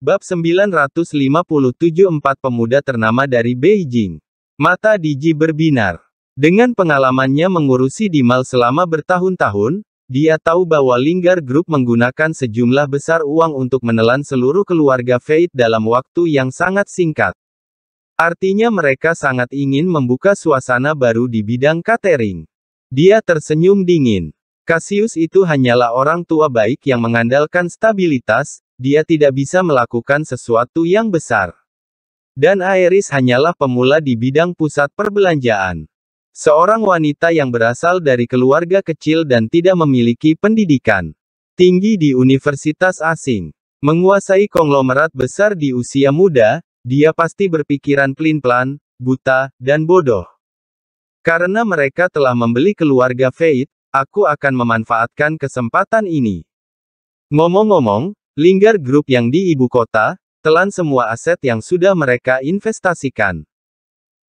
Bab 957 Empat pemuda ternama dari Beijing. Mata Diji berbinar. Dengan pengalamannya mengurusi di mal selama bertahun-tahun, dia tahu bahwa Linggar Group menggunakan sejumlah besar uang untuk menelan seluruh keluarga Faith dalam waktu yang sangat singkat. Artinya mereka sangat ingin membuka suasana baru di bidang catering. Dia tersenyum dingin. Cassius itu hanyalah orang tua baik yang mengandalkan stabilitas, dia tidak bisa melakukan sesuatu yang besar. Dan Aeris hanyalah pemula di bidang pusat perbelanjaan. Seorang wanita yang berasal dari keluarga kecil dan tidak memiliki pendidikan tinggi di universitas asing. Menguasai konglomerat besar di usia muda, dia pasti berpikiran pelin-pelan, buta, dan bodoh. Karena mereka telah membeli keluarga Faith, aku akan memanfaatkan kesempatan ini. Ngomong-ngomong, Linggar Group yang di ibu kota, telan semua aset yang sudah mereka investasikan.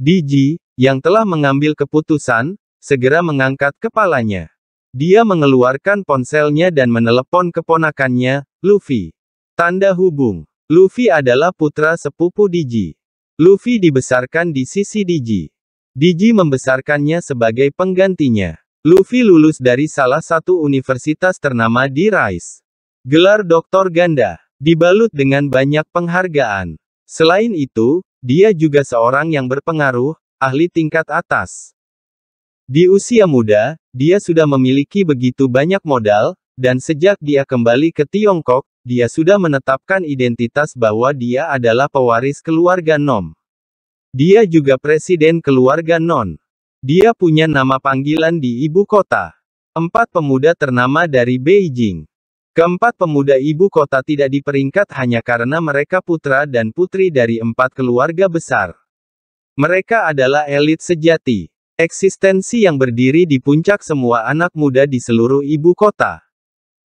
DG, yang telah mengambil keputusan, segera mengangkat kepalanya. Dia mengeluarkan ponselnya dan menelepon keponakannya, Luffy. Tanda hubung. Luffy adalah putra sepupu Digi. Luffy dibesarkan di sisi Digi. Digi membesarkannya sebagai penggantinya. Luffy lulus dari salah satu universitas ternama di Rice. Gelar Doktor Ganda dibalut dengan banyak penghargaan. Selain itu, dia juga seorang yang berpengaruh, ahli tingkat atas. Di usia muda, dia sudah memiliki begitu banyak modal, dan sejak dia kembali ke Tiongkok, dia sudah menetapkan identitas bahwa dia adalah pewaris keluarga Nom. Dia juga presiden keluarga Non. Dia punya nama panggilan di ibu kota. Empat pemuda ternama dari Beijing. Keempat pemuda ibu kota tidak diperingkat hanya karena mereka putra dan putri dari empat keluarga besar. Mereka adalah elit sejati. Eksistensi yang berdiri di puncak semua anak muda di seluruh ibu kota.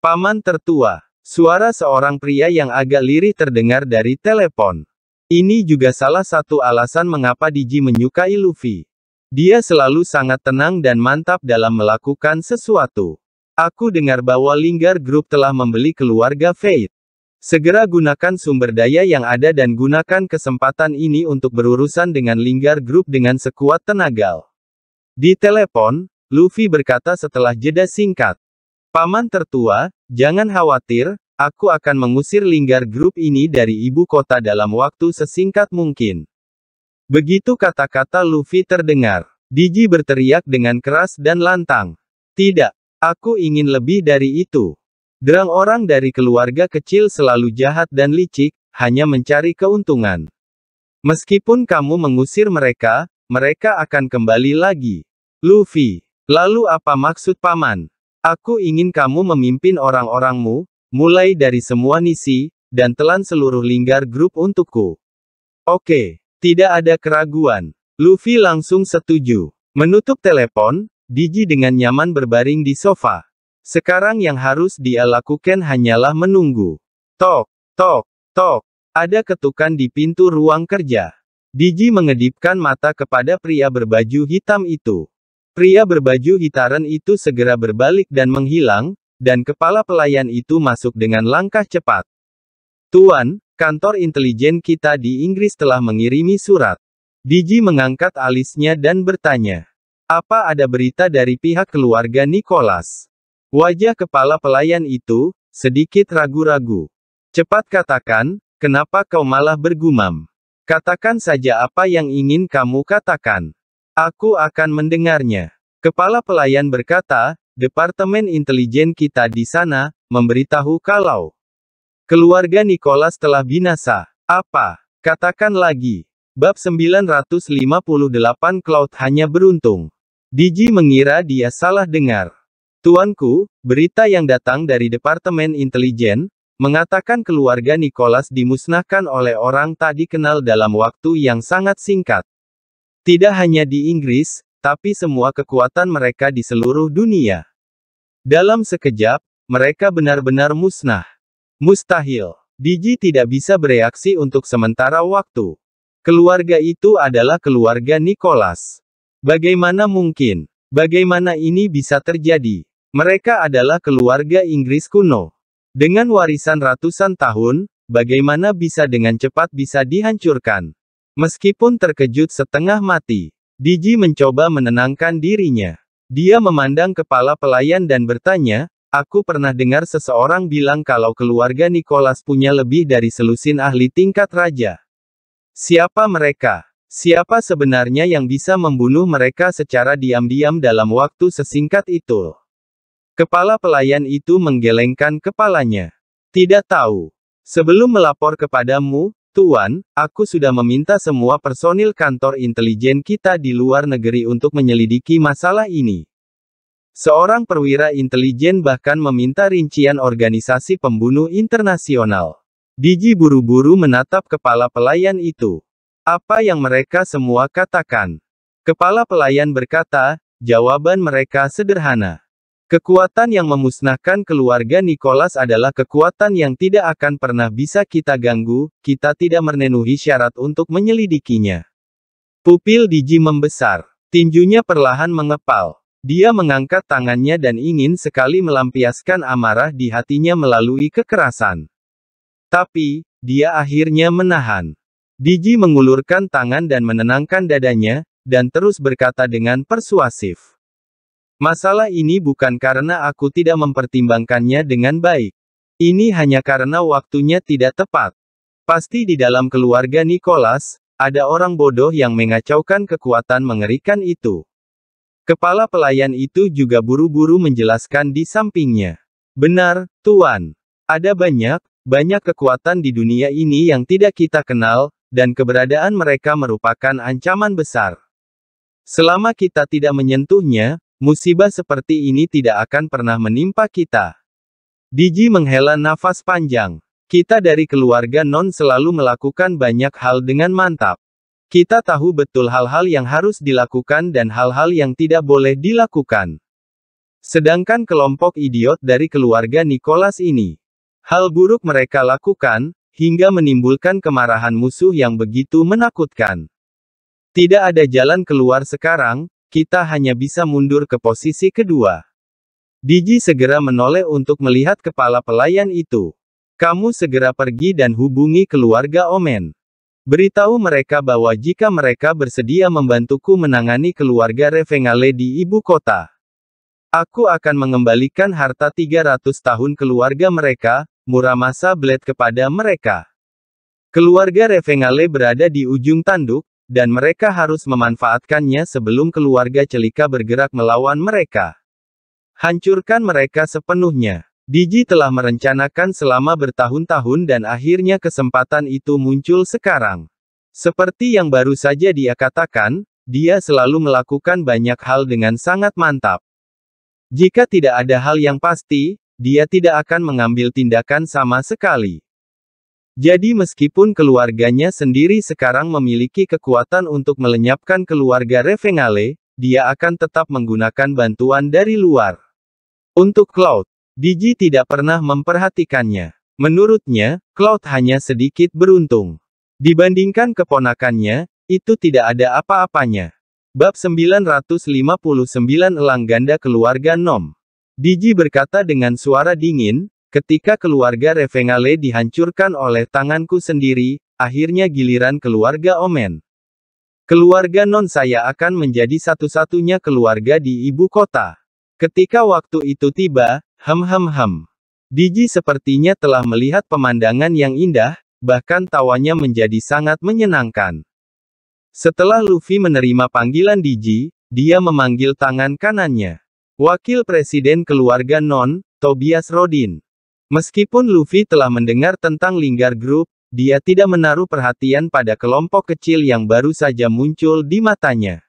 Paman tertua. Suara seorang pria yang agak lirih terdengar dari telepon. Ini juga salah satu alasan mengapa Diji menyukai Luffy. Dia selalu sangat tenang dan mantap dalam melakukan sesuatu. Aku dengar bahwa Linggar Group telah membeli keluarga Faith. Segera gunakan sumber daya yang ada dan gunakan kesempatan ini untuk berurusan dengan Linggar Group dengan sekuat tenaga. Di telepon, Luffy berkata setelah jeda singkat. Paman tertua, jangan khawatir, aku akan mengusir Linggar Group ini dari ibu kota dalam waktu sesingkat mungkin. Begitu kata-kata Luffy terdengar, Digi berteriak dengan keras dan lantang. Tidak, Aku ingin lebih dari itu. Derang orang dari keluarga kecil selalu jahat dan licik, hanya mencari keuntungan. Meskipun kamu mengusir mereka, mereka akan kembali lagi. Luffy, lalu apa maksud paman? Aku ingin kamu memimpin orang-orangmu, mulai dari semua nisi, dan telan seluruh linggar grup untukku. Oke, tidak ada keraguan. Luffy langsung setuju. Menutup telepon, Diji dengan nyaman berbaring di sofa. Sekarang yang harus dia lakukan hanyalah menunggu. Tok, tok, tok. Ada ketukan di pintu ruang kerja. Diji mengedipkan mata kepada pria berbaju hitam itu. Pria berbaju hitaran itu segera berbalik dan menghilang, dan kepala pelayan itu masuk dengan langkah cepat. Tuan, kantor intelijen kita di Inggris telah mengirimi surat. Diji mengangkat alisnya dan bertanya. Apa ada berita dari pihak keluarga Nicholas? Wajah kepala pelayan itu, sedikit ragu-ragu. Cepat katakan, kenapa kau malah bergumam? Katakan saja apa yang ingin kamu katakan. Aku akan mendengarnya. Kepala pelayan berkata, Departemen Intelijen kita di sana, memberitahu kalau keluarga Nicholas telah binasa. Apa? Katakan lagi. Bab 958 Cloud hanya beruntung. Diji mengira dia salah dengar. Tuanku, berita yang datang dari Departemen Intelijen, mengatakan keluarga Nicholas dimusnahkan oleh orang tak dikenal dalam waktu yang sangat singkat. Tidak hanya di Inggris, tapi semua kekuatan mereka di seluruh dunia. Dalam sekejap, mereka benar-benar musnah. Mustahil. Diji tidak bisa bereaksi untuk sementara waktu. Keluarga itu adalah keluarga Nicholas. Bagaimana mungkin? Bagaimana ini bisa terjadi? Mereka adalah keluarga Inggris kuno. Dengan warisan ratusan tahun, bagaimana bisa dengan cepat bisa dihancurkan? Meskipun terkejut setengah mati, Diji mencoba menenangkan dirinya. Dia memandang kepala pelayan dan bertanya, Aku pernah dengar seseorang bilang kalau keluarga Nicholas punya lebih dari selusin ahli tingkat raja. Siapa mereka? Siapa sebenarnya yang bisa membunuh mereka secara diam-diam dalam waktu sesingkat itu? Kepala pelayan itu menggelengkan kepalanya. Tidak tahu. Sebelum melapor kepadamu, Tuan, aku sudah meminta semua personil kantor intelijen kita di luar negeri untuk menyelidiki masalah ini. Seorang perwira intelijen bahkan meminta rincian organisasi pembunuh internasional. Digi buru-buru menatap kepala pelayan itu. Apa yang mereka semua katakan? Kepala pelayan berkata, jawaban mereka sederhana. Kekuatan yang memusnahkan keluarga Nicholas adalah kekuatan yang tidak akan pernah bisa kita ganggu, kita tidak menenuhi syarat untuk menyelidikinya. Pupil Diji membesar. Tinjunya perlahan mengepal. Dia mengangkat tangannya dan ingin sekali melampiaskan amarah di hatinya melalui kekerasan. Tapi, dia akhirnya menahan. Diji mengulurkan tangan dan menenangkan dadanya, dan terus berkata dengan persuasif. Masalah ini bukan karena aku tidak mempertimbangkannya dengan baik. Ini hanya karena waktunya tidak tepat. Pasti di dalam keluarga Nicholas, ada orang bodoh yang mengacaukan kekuatan mengerikan itu. Kepala pelayan itu juga buru-buru menjelaskan di sampingnya. Benar, Tuan. Ada banyak, banyak kekuatan di dunia ini yang tidak kita kenal, dan keberadaan mereka merupakan ancaman besar. Selama kita tidak menyentuhnya, musibah seperti ini tidak akan pernah menimpa kita. Diji menghela nafas panjang. Kita dari keluarga non selalu melakukan banyak hal dengan mantap. Kita tahu betul hal-hal yang harus dilakukan dan hal-hal yang tidak boleh dilakukan. Sedangkan kelompok idiot dari keluarga Nicholas ini, hal buruk mereka lakukan, hingga menimbulkan kemarahan musuh yang begitu menakutkan. Tidak ada jalan keluar sekarang, kita hanya bisa mundur ke posisi kedua. Diji segera menoleh untuk melihat kepala pelayan itu. Kamu segera pergi dan hubungi keluarga Omen. Beritahu mereka bahwa jika mereka bersedia membantuku menangani keluarga Revengale di ibu kota, aku akan mengembalikan harta 300 tahun keluarga mereka, Muramasa Blade kepada mereka. Keluarga Revengale berada di ujung tanduk, dan mereka harus memanfaatkannya sebelum keluarga Celika bergerak melawan mereka. Hancurkan mereka sepenuhnya. Digi telah merencanakan selama bertahun-tahun dan akhirnya kesempatan itu muncul sekarang. Seperti yang baru saja dia katakan, dia selalu melakukan banyak hal dengan sangat mantap. Jika tidak ada hal yang pasti, dia tidak akan mengambil tindakan sama sekali. Jadi meskipun keluarganya sendiri sekarang memiliki kekuatan untuk melenyapkan keluarga Revengale, dia akan tetap menggunakan bantuan dari luar. Untuk Cloud, Digi tidak pernah memperhatikannya. Menurutnya, Cloud hanya sedikit beruntung. Dibandingkan keponakannya, itu tidak ada apa-apanya. Bab 959 Elang Ganda Keluarga Nom Diji berkata dengan suara dingin, ketika keluarga Revengale dihancurkan oleh tanganku sendiri, akhirnya giliran keluarga Omen. Keluarga non saya akan menjadi satu-satunya keluarga di ibu kota. Ketika waktu itu tiba, hem hem hem. Diji sepertinya telah melihat pemandangan yang indah, bahkan tawanya menjadi sangat menyenangkan. Setelah Luffy menerima panggilan Diji, dia memanggil tangan kanannya. Wakil Presiden Keluarga Non, Tobias Rodin. Meskipun Luffy telah mendengar tentang Linggar Group, dia tidak menaruh perhatian pada kelompok kecil yang baru saja muncul di matanya.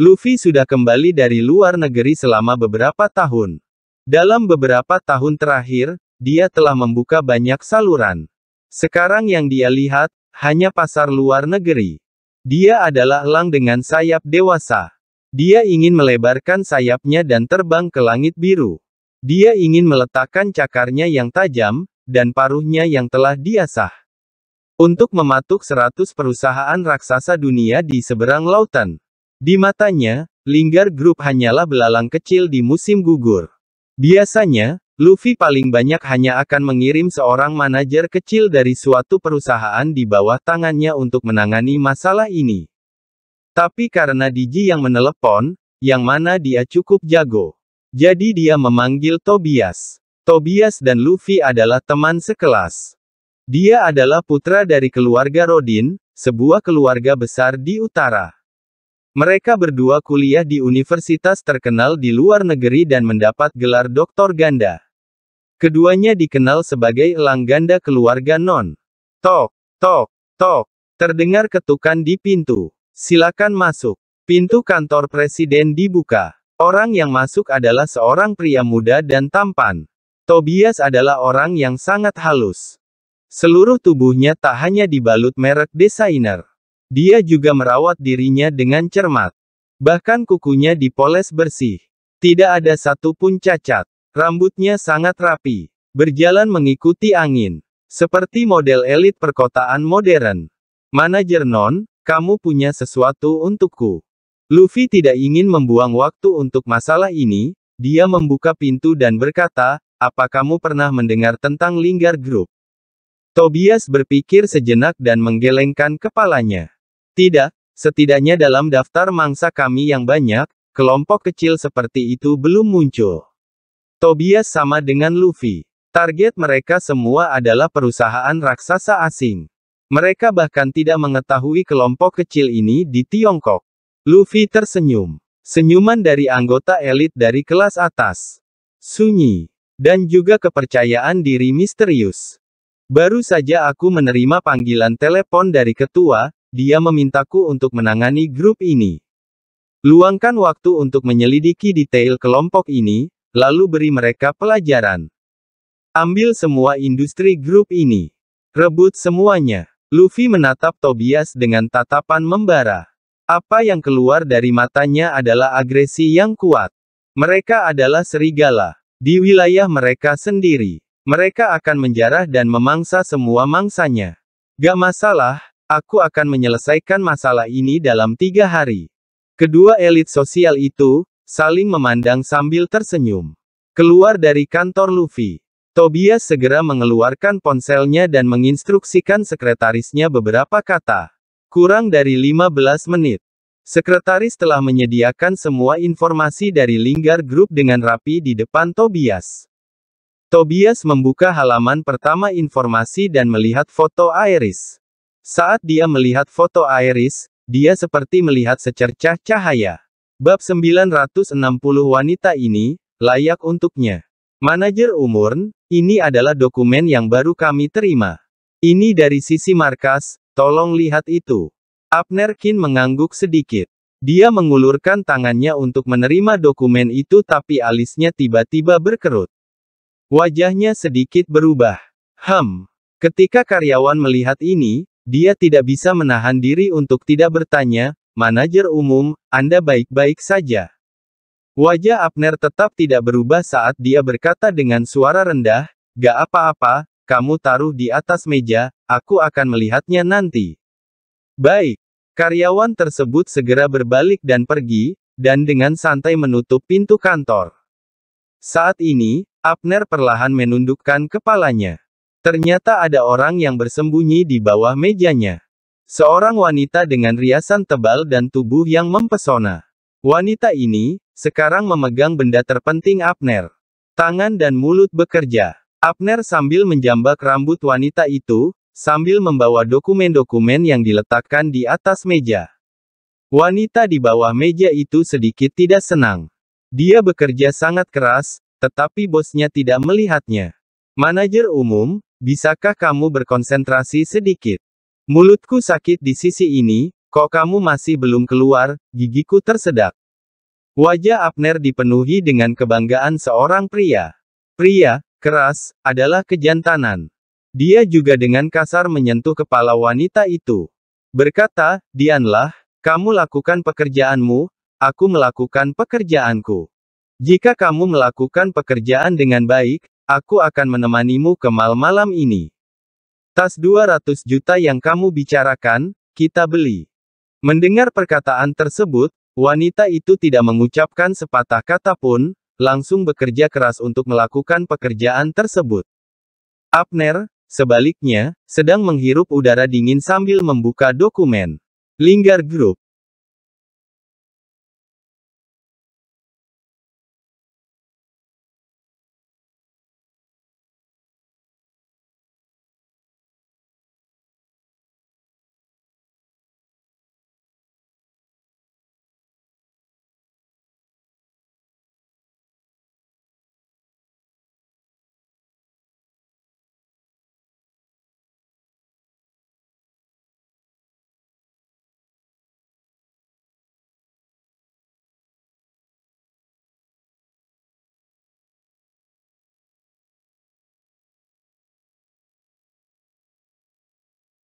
Luffy sudah kembali dari luar negeri selama beberapa tahun. Dalam beberapa tahun terakhir, dia telah membuka banyak saluran. Sekarang yang dia lihat, hanya pasar luar negeri. Dia adalah elang dengan sayap dewasa. Dia ingin melebarkan sayapnya dan terbang ke langit biru. Dia ingin meletakkan cakarnya yang tajam, dan paruhnya yang telah diasah. Untuk mematuk seratus perusahaan raksasa dunia di seberang lautan. Di matanya, Linggar Group hanyalah belalang kecil di musim gugur. Biasanya, Luffy paling banyak hanya akan mengirim seorang manajer kecil dari suatu perusahaan di bawah tangannya untuk menangani masalah ini. Tapi karena Digi yang menelepon, yang mana dia cukup jago. Jadi dia memanggil Tobias. Tobias dan Luffy adalah teman sekelas. Dia adalah putra dari keluarga Rodin, sebuah keluarga besar di utara. Mereka berdua kuliah di universitas terkenal di luar negeri dan mendapat gelar doktor ganda. Keduanya dikenal sebagai elang ganda keluarga non. Tok, tok, tok, terdengar ketukan di pintu. Silakan masuk. Pintu kantor presiden dibuka. Orang yang masuk adalah seorang pria muda dan tampan. Tobias adalah orang yang sangat halus. Seluruh tubuhnya tak hanya dibalut merek desainer. Dia juga merawat dirinya dengan cermat. Bahkan kukunya dipoles bersih. Tidak ada satupun cacat. Rambutnya sangat rapi. Berjalan mengikuti angin. Seperti model elit perkotaan modern. Manajer Non, kamu punya sesuatu untukku. Luffy tidak ingin membuang waktu untuk masalah ini, dia membuka pintu dan berkata, apa kamu pernah mendengar tentang Lingard Group? Tobias berpikir sejenak dan menggelengkan kepalanya. Tidak, setidaknya dalam daftar mangsa kami yang banyak, kelompok kecil seperti itu belum muncul. Tobias sama dengan Luffy. Target mereka semua adalah perusahaan raksasa asing. Mereka bahkan tidak mengetahui kelompok kecil ini di Tiongkok. Luffy tersenyum. Senyuman dari anggota elit dari kelas atas. Sunyi. Dan juga kepercayaan diri misterius. Baru saja aku menerima panggilan telepon dari ketua, dia memintaku untuk menangani grup ini. Luangkan waktu untuk menyelidiki detail kelompok ini, lalu beri mereka pelajaran. Ambil semua industri grup ini. Rebut semuanya. Luffy menatap Tobias dengan tatapan membara. Apa yang keluar dari matanya adalah agresi yang kuat. Mereka adalah serigala. Di wilayah mereka sendiri, mereka akan menjarah dan memangsa semua mangsanya. Gak masalah, aku akan menyelesaikan masalah ini dalam tiga hari. Kedua elit sosial itu, saling memandang sambil tersenyum. Keluar dari kantor Luffy, Tobias segera mengeluarkan ponselnya dan menginstruksikan sekretarisnya beberapa kata. Kurang dari 15 menit, sekretaris telah menyediakan semua informasi dari Linggar Group dengan rapi di depan Tobias. Tobias membuka halaman pertama informasi dan melihat foto Iris. Saat dia melihat foto Iris, dia seperti melihat secercah cahaya. Bab 960 wanita ini, layak untuknya. Manajer Umurn, ini adalah dokumen yang baru kami terima. Ini dari sisi markas, tolong lihat itu. Abner Kin mengangguk sedikit. Dia mengulurkan tangannya untuk menerima dokumen itu tapi alisnya tiba-tiba berkerut. Wajahnya sedikit berubah. Hmm. Ketika karyawan melihat ini, dia tidak bisa menahan diri untuk tidak bertanya, manajer umum, Anda baik-baik saja. Wajah Abner tetap tidak berubah saat dia berkata dengan suara rendah, Gak apa-apa, kamu taruh di atas meja, aku akan melihatnya nanti. Baik. Karyawan tersebut segera berbalik dan pergi, dan dengan santai menutup pintu kantor. Saat ini, Abner perlahan menundukkan kepalanya. Ternyata ada orang yang bersembunyi di bawah mejanya. Seorang wanita dengan riasan tebal dan tubuh yang mempesona. Wanita ini, sekarang memegang benda terpenting Abner. Tangan dan mulut bekerja. Abner sambil menjambak rambut wanita itu, sambil membawa dokumen-dokumen yang diletakkan di atas meja. Wanita di bawah meja itu sedikit tidak senang. Dia bekerja sangat keras, tetapi bosnya tidak melihatnya. Manajer umum, bisakah kamu berkonsentrasi sedikit? Mulutku sakit di sisi ini, Kok kamu masih belum keluar? Gigiku tersedak. Wajah Abner dipenuhi dengan kebanggaan seorang pria. Pria, keras, adalah kejantanan. Dia juga dengan kasar menyentuh kepala wanita itu. Berkata, Dianlah, kamu lakukan pekerjaanmu, aku melakukan pekerjaanku. Jika kamu melakukan pekerjaan dengan baik, aku akan menemanimu ke mal malam ini. Tas 200 juta yang kamu bicarakan, kita beli. Mendengar perkataan tersebut, wanita itu tidak mengucapkan sepatah kata pun, langsung bekerja keras untuk melakukan pekerjaan tersebut. Abner, sebaliknya, sedang menghirup udara dingin sambil membuka dokumen. Linggar Group,